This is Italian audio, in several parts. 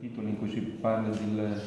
título si parla del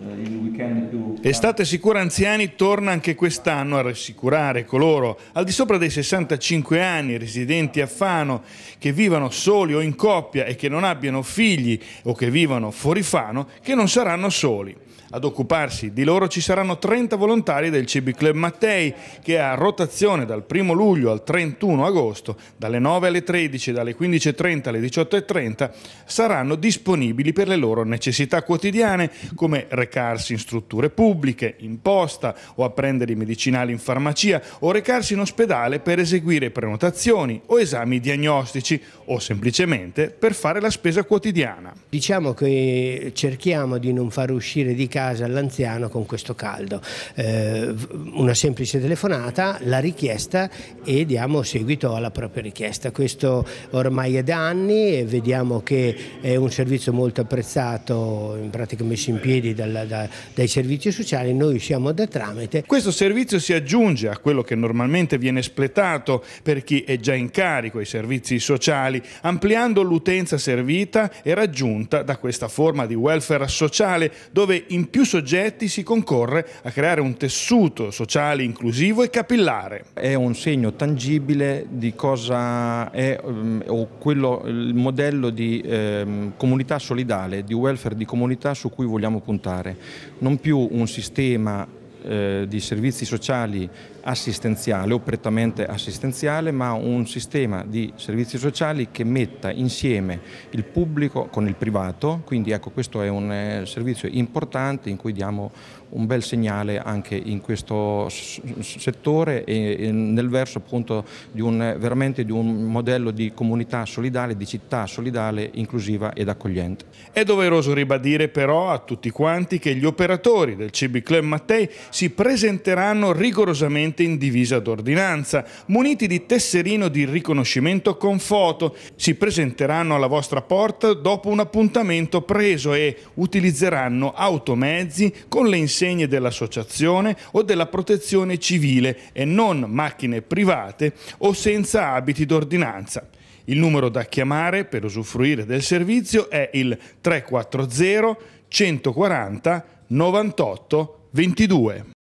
eh, weekend Estate Sicura Anziani torna anche quest'anno a rassicurare coloro al di sopra dei 65 anni residenti a Fano che vivano soli o in coppia e che non abbiano figli o che vivano fuori Fano che non saranno soli. Ad occuparsi di loro ci saranno 30 volontari del CB Club Mattei che a rotazione dal 1 luglio al 31 agosto, dalle 9 alle 13, dalle 15.30 alle 18.30 saranno disponibili per le loro necessità necessità quotidiane come recarsi in strutture pubbliche, in posta o a prendere i medicinali in farmacia o recarsi in ospedale per eseguire prenotazioni o esami diagnostici o semplicemente per fare la spesa quotidiana. Diciamo che cerchiamo di non far uscire di casa l'anziano con questo caldo. Eh, una semplice telefonata, la richiesta e diamo seguito alla propria richiesta. Questo ormai è da anni e vediamo che è un servizio molto apprezzato stato in pratica messo in piedi dalla, da, dai servizi sociali, noi siamo da tramite. Questo servizio si aggiunge a quello che normalmente viene espletato per chi è già in carico ai servizi sociali, ampliando l'utenza servita e raggiunta da questa forma di welfare sociale dove in più soggetti si concorre a creare un tessuto sociale inclusivo e capillare. È un segno tangibile di cosa è ehm, o quello, il modello di eh, comunità solidale, di welfare di comunità su cui vogliamo puntare, non più un sistema eh, di servizi sociali assistenziale o prettamente assistenziale, ma un sistema di servizi sociali che metta insieme il pubblico con il privato, quindi ecco questo è un eh, servizio importante in cui diamo un bel segnale anche in questo settore e nel verso appunto di un, veramente di un modello di comunità solidale, di città solidale, inclusiva ed accogliente. È doveroso ribadire però a tutti quanti che gli operatori del CB Club Mattei si presenteranno rigorosamente in divisa d'ordinanza, muniti di tesserino di riconoscimento con foto, si presenteranno alla vostra porta dopo un appuntamento preso e utilizzeranno automezzi con le insegne dell'associazione o della protezione civile e non macchine private o senza abiti d'ordinanza. Il numero da chiamare per usufruire del servizio è il 340 140 98 22